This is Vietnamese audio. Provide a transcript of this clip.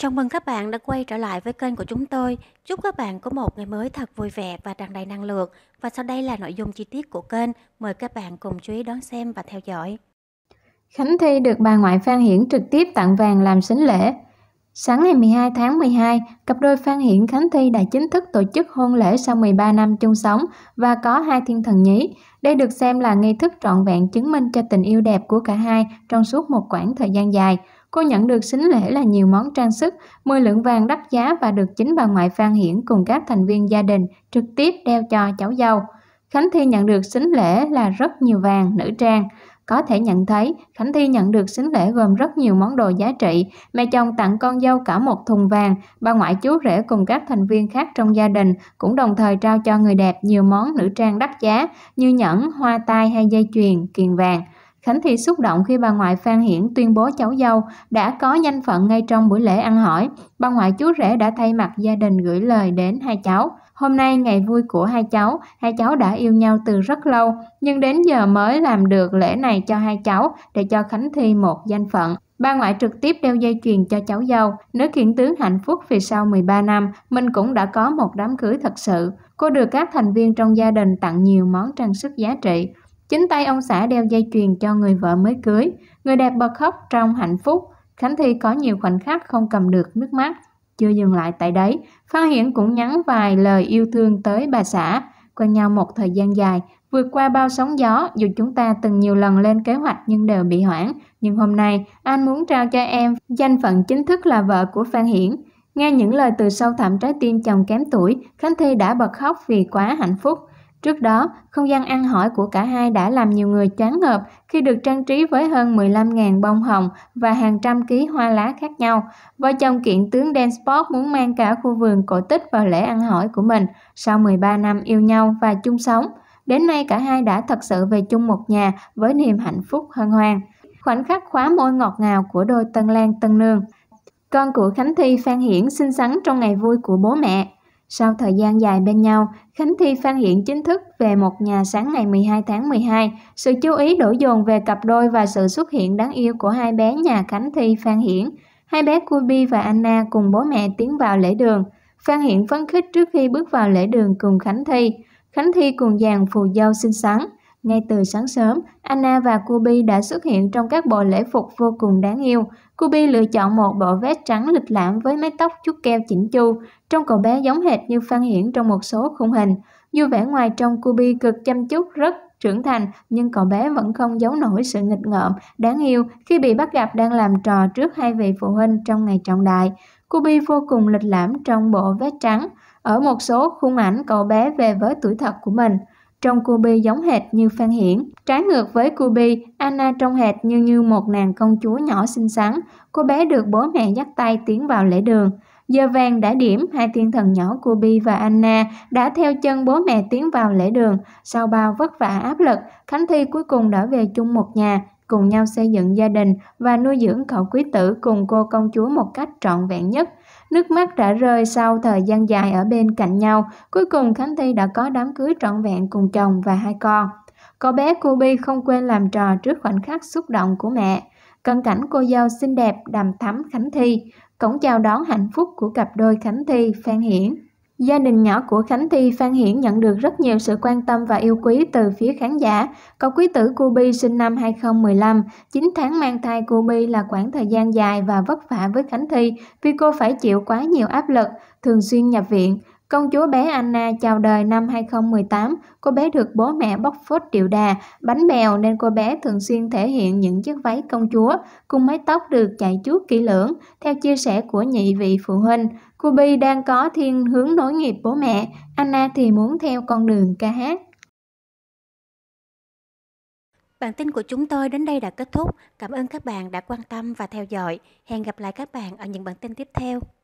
Chào mừng các bạn đã quay trở lại với kênh của chúng tôi. Chúc các bạn có một ngày mới thật vui vẻ và tràn đầy năng lượng. Và sau đây là nội dung chi tiết của kênh. Mời các bạn cùng chú ý đón xem và theo dõi. Khánh Thi được bà ngoại Phan Hiển trực tiếp tặng vàng làm sính lễ. Sáng ngày 12 tháng 12, cặp đôi Phan Hiển Khánh Thi đã chính thức tổ chức hôn lễ sau 13 năm chung sống và có hai thiên thần nhí. Đây được xem là nghi thức trọn vẹn chứng minh cho tình yêu đẹp của cả hai trong suốt một quãng thời gian dài. Cô nhận được xính lễ là nhiều món trang sức, 10 lượng vàng đắt giá và được chính bà ngoại Phan Hiển cùng các thành viên gia đình trực tiếp đeo cho cháu dâu. Khánh Thi nhận được xính lễ là rất nhiều vàng, nữ trang. Có thể nhận thấy, Khánh Thi nhận được xính lễ gồm rất nhiều món đồ giá trị. Mẹ chồng tặng con dâu cả một thùng vàng, bà ngoại chú rể cùng các thành viên khác trong gia đình cũng đồng thời trao cho người đẹp nhiều món nữ trang đắt giá như nhẫn, hoa tai hay dây chuyền, kiền vàng. Khánh Thị xúc động khi bà ngoại Phan Hiển tuyên bố cháu dâu đã có danh phận ngay trong buổi lễ ăn hỏi. Bà ngoại chú rể đã thay mặt gia đình gửi lời đến hai cháu. Hôm nay ngày vui của hai cháu, hai cháu đã yêu nhau từ rất lâu, nhưng đến giờ mới làm được lễ này cho hai cháu để cho Khánh Thi một danh phận. Ba ngoại trực tiếp đeo dây chuyền cho cháu dâu, nữ kiện tướng hạnh phúc vì sau 13 năm, mình cũng đã có một đám cưới thật sự. Cô được các thành viên trong gia đình tặng nhiều món trang sức giá trị. Chính tay ông xã đeo dây chuyền cho người vợ mới cưới, người đẹp bật khóc trong hạnh phúc. Khánh Thi có nhiều khoảnh khắc không cầm được nước mắt. Chưa dừng lại tại đấy, Phan Hiển cũng nhắn vài lời yêu thương tới bà xã. Quen nhau một thời gian dài, vượt qua bao sóng gió, dù chúng ta từng nhiều lần lên kế hoạch nhưng đều bị hoãn. Nhưng hôm nay, anh muốn trao cho em danh phận chính thức là vợ của Phan Hiển. Nghe những lời từ sâu thẳm trái tim chồng kém tuổi, Khánh Thi đã bật khóc vì quá hạnh phúc. Trước đó, không gian ăn hỏi của cả hai đã làm nhiều người chán ngợp khi được trang trí với hơn 15.000 bông hồng và hàng trăm ký hoa lá khác nhau. Vợ chồng kiện tướng Dan Sport muốn mang cả khu vườn cổ tích vào lễ ăn hỏi của mình sau 13 năm yêu nhau và chung sống. Đến nay cả hai đã thật sự về chung một nhà với niềm hạnh phúc hân hoan. Khoảnh khắc khóa môi ngọt ngào của đôi Tân Lan Tân Nương. Con của Khánh Thi Phan Hiển xinh xắn trong ngày vui của bố mẹ, sau thời gian dài bên nhau, Khánh Thi phan hiện chính thức về một nhà sáng ngày 12 tháng 12. Sự chú ý đổ dồn về cặp đôi và sự xuất hiện đáng yêu của hai bé nhà Khánh Thi Phan Hiển. Hai bé Kubi và Anna cùng bố mẹ tiến vào lễ đường. Phan Hiển phấn khích trước khi bước vào lễ đường cùng Khánh Thi. Khánh Thi cùng dàn phù dâu xinh xắn. Ngay từ sáng sớm, Anna và Kubi đã xuất hiện trong các bộ lễ phục vô cùng đáng yêu. Kubi lựa chọn một bộ vest trắng lịch lãm với mái tóc chút keo chỉnh chu, trông cậu bé giống hệt như Phan Hiển trong một số khung hình. Dù vẻ ngoài trong Kubi cực chăm chút rất trưởng thành, nhưng cậu bé vẫn không giấu nổi sự nghịch ngợm, đáng yêu khi bị bắt gặp đang làm trò trước hai vị phụ huynh trong ngày trọng đại. Kubi vô cùng lịch lãm trong bộ vest trắng. Ở một số khung ảnh cậu bé về với tuổi thật của mình trong cô Bi giống hệt như Phan Hiển. Trái ngược với cô Bi, Anna trông hệt như như một nàng công chúa nhỏ xinh xắn. Cô bé được bố mẹ dắt tay tiến vào lễ đường. Giờ vàng đã điểm, hai thiên thần nhỏ cô Bi và Anna đã theo chân bố mẹ tiến vào lễ đường. Sau bao vất vả áp lực, Khánh Thi cuối cùng đã về chung một nhà, cùng nhau xây dựng gia đình và nuôi dưỡng cậu quý tử cùng cô công chúa một cách trọn vẹn nhất. Nước mắt đã rơi sau thời gian dài ở bên cạnh nhau, cuối cùng Khánh Thi đã có đám cưới trọn vẹn cùng chồng và hai con. Cô bé Kobe không quên làm trò trước khoảnh khắc xúc động của mẹ. Cận cảnh cô dâu xinh đẹp đầm thắm Khánh Thi, cổng chào đón hạnh phúc của cặp đôi Khánh Thi, Phan Hiển. Gia đình nhỏ của Khánh Thi Phan Hiển nhận được rất nhiều sự quan tâm và yêu quý từ phía khán giả. Cậu quý tử Kubi sinh năm 2015, 9 tháng mang thai Kubi là khoảng thời gian dài và vất vả với Khánh Thi vì cô phải chịu quá nhiều áp lực, thường xuyên nhập viện. Công chúa bé Anna chào đời năm 2018, cô bé được bố mẹ bóc phốt điệu đà, bánh bèo nên cô bé thường xuyên thể hiện những chiếc váy công chúa, cùng mái tóc được chạy chuốt kỹ lưỡng. Theo chia sẻ của nhị vị phụ huynh, cô đang có thiên hướng nối nghiệp bố mẹ, Anna thì muốn theo con đường ca hát. Bản tin của chúng tôi đến đây đã kết thúc. Cảm ơn các bạn đã quan tâm và theo dõi. Hẹn gặp lại các bạn ở những bản tin tiếp theo.